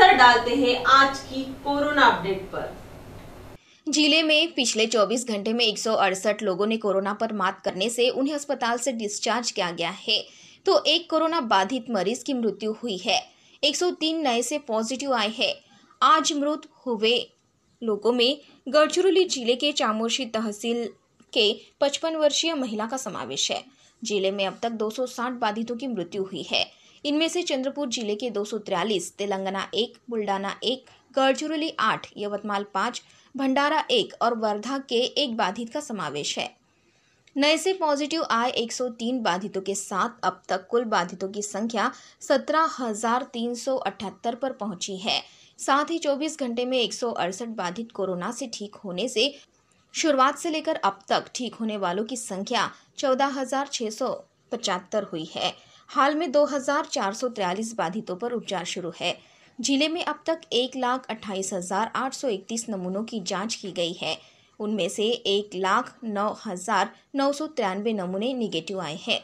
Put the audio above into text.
नजर डालते हैं आज की कोरोना अपडेट पर जिले में पिछले 24 घंटे में एक लोगों ने कोरोना पर मात करने से उन्हें अस्पताल से डिस्चार्ज किया गया है तो एक कोरोना बाधित मरीज की मृत्यु हुई है 103 नए से पॉजिटिव आए हैं आज मृत हुए लोगों में गढ़चिरौली जिले के चामोशी तहसील के 55 वर्षीय महिला का समावेश है जिले में अब तक 260 बाधितों की मृत्यु हुई है इनमें से चंद्रपुर जिले के दो तेलंगाना एक बुल्डाना एक गढ़चिरौली आठ यवतमाल पाँच भंडारा एक और वर्धा के एक बाधित का समावेश है नए से पॉजिटिव आए 103 बाधितों के साथ अब तक कुल बाधितों की संख्या 17,378 पर पहुंची है साथ ही 24 घंटे में एक बाधित कोरोना से ठीक होने से शुरुआत से लेकर अब तक ठीक होने वालों की संख्या चौदह हुई है हाल में दो बाधितों पर उपचार शुरू है जिले में अब तक एक लाख अट्ठाईस हजार आठ सौ इकतीस नमूनों की जांच की गई है उनमें से एक लाख नौ हजार नौ सौ तिरानवे नमूने निगेटिव आए हैं